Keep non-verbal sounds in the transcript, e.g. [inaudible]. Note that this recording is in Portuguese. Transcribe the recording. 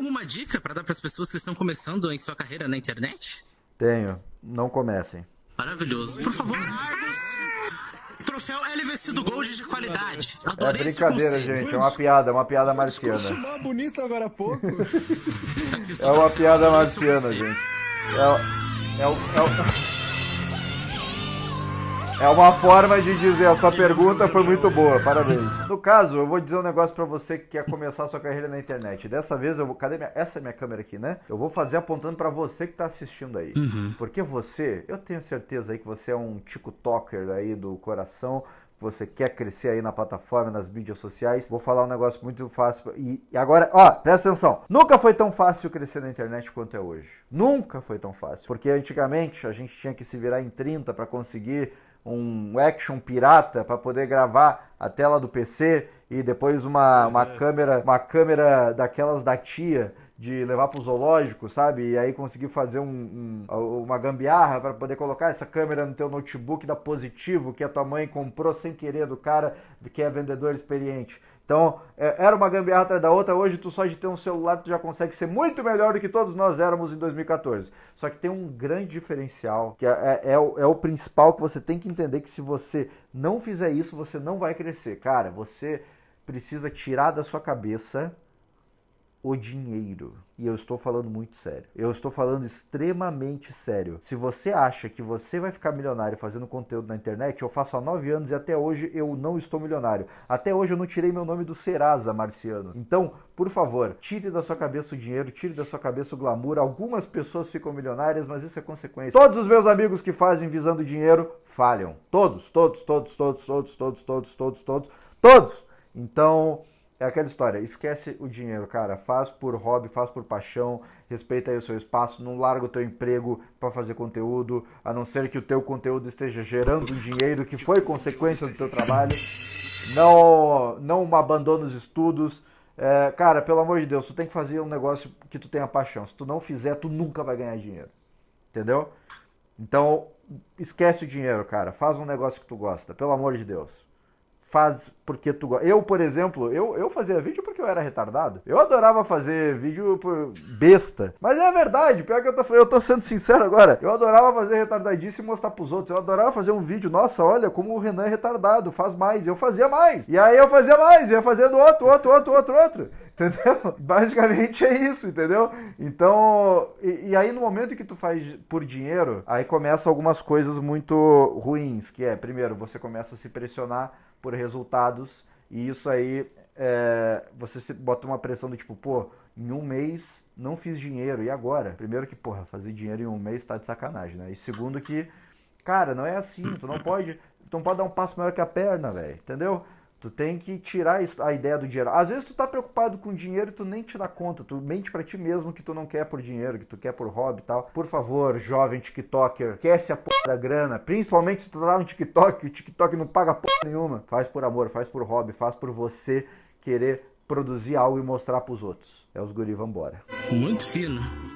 alguma dica para dar para as pessoas que estão começando em sua carreira na internet? Tenho. Não comecem. Maravilhoso. Por favor, Troféu LVC do Gold de qualidade. Adorei é brincadeira, gente. É uma piada, é uma piada marciana. bonito agora há pouco. [laughs] Tá é uma piada marciana, gente. É, é, é, é, é... É uma forma de dizer, A sua pergunta foi muito boa, parabéns. No caso, eu vou dizer um negócio para você que quer começar sua carreira na internet. Dessa vez eu vou, cadê minha, essa é minha câmera aqui, né? Eu vou fazer apontando para você que tá assistindo aí. Uhum. Porque você, eu tenho certeza aí que você é um TikToker aí do coração, você quer crescer aí na plataforma, nas mídias sociais, vou falar um negócio muito fácil. E, agora, ó, presta atenção. Nunca foi tão fácil crescer na internet quanto é hoje. Nunca foi tão fácil. Porque antigamente a gente tinha que se virar em 30 para conseguir um action pirata para poder gravar a tela do PC e depois uma, uma é. câmera, uma câmera daquelas da tia de levar para o zoológico, sabe? E aí conseguir fazer um, um, uma gambiarra para poder colocar essa câmera no teu notebook da Positivo que a tua mãe comprou sem querer do cara que é vendedor experiente. Então, é, era uma gambiarra atrás da outra, hoje tu só de ter um celular tu já consegue ser muito melhor do que todos nós éramos em 2014. Só que tem um grande diferencial, que é, é, é, o, é o principal que você tem que entender que se você não fizer isso, você não vai crescer. Cara, você precisa tirar da sua cabeça o dinheiro. E eu estou falando muito sério. Eu estou falando extremamente sério. Se você acha que você vai ficar milionário fazendo conteúdo na internet, eu faço há nove anos e até hoje eu não estou milionário. Até hoje eu não tirei meu nome do Serasa, Marciano. Então, por favor, tire da sua cabeça o dinheiro, tire da sua cabeça o glamour. Algumas pessoas ficam milionárias, mas isso é consequência. Todos os meus amigos que fazem visando dinheiro falham. Todos, todos, todos, todos, todos, todos, todos, todos, todos, todos. todos então, é aquela história, esquece o dinheiro, cara. Faz por hobby, faz por paixão, respeita aí o seu espaço, não larga o teu emprego para fazer conteúdo, a não ser que o teu conteúdo esteja gerando dinheiro que foi consequência do teu trabalho. Não, não abandona os estudos. É, cara, pelo amor de Deus, tu tem que fazer um negócio que tu tenha paixão. Se tu não fizer, tu nunca vai ganhar dinheiro. Entendeu? Então, esquece o dinheiro, cara. Faz um negócio que tu gosta, pelo amor de Deus faz porque tu gosta. Eu, por exemplo, eu, eu fazia vídeo porque eu era retardado. Eu adorava fazer vídeo por besta. Mas é verdade, pior que eu tô, eu tô sendo sincero agora. Eu adorava fazer retardadíssimo e mostrar pros outros. Eu adorava fazer um vídeo, nossa, olha como o Renan é retardado, faz mais. Eu fazia mais. E aí eu fazia mais, eu ia fazendo outro, outro, outro, outro, outro. Entendeu? [laughs] Basicamente é isso, entendeu? Então, e, e, aí no momento que tu faz por dinheiro, aí começam algumas coisas muito ruins, que é, primeiro, você começa a se pressionar por resultados, e isso aí, é, você se bota uma pressão do tipo, pô, em um mês não fiz dinheiro, e agora? Primeiro que, porra, fazer dinheiro em um mês tá de sacanagem, né? E segundo que, cara, não é assim, tu não pode, tu não pode dar um passo maior que a perna, velho, entendeu? Tu tem que tirar a ideia do dinheiro. Às vezes tu tá preocupado com dinheiro e tu nem te dá conta. Tu mente para ti mesmo que tu não quer por dinheiro, que tu quer por hobby e tal. Por favor, jovem TikToker, esquece a porra da grana. Principalmente se tu tá no TikTok, o TikTok não paga porra nenhuma. Faz por amor, faz por hobby, faz por você querer produzir algo e mostrar pros outros. É os guri, vambora. Muito fino.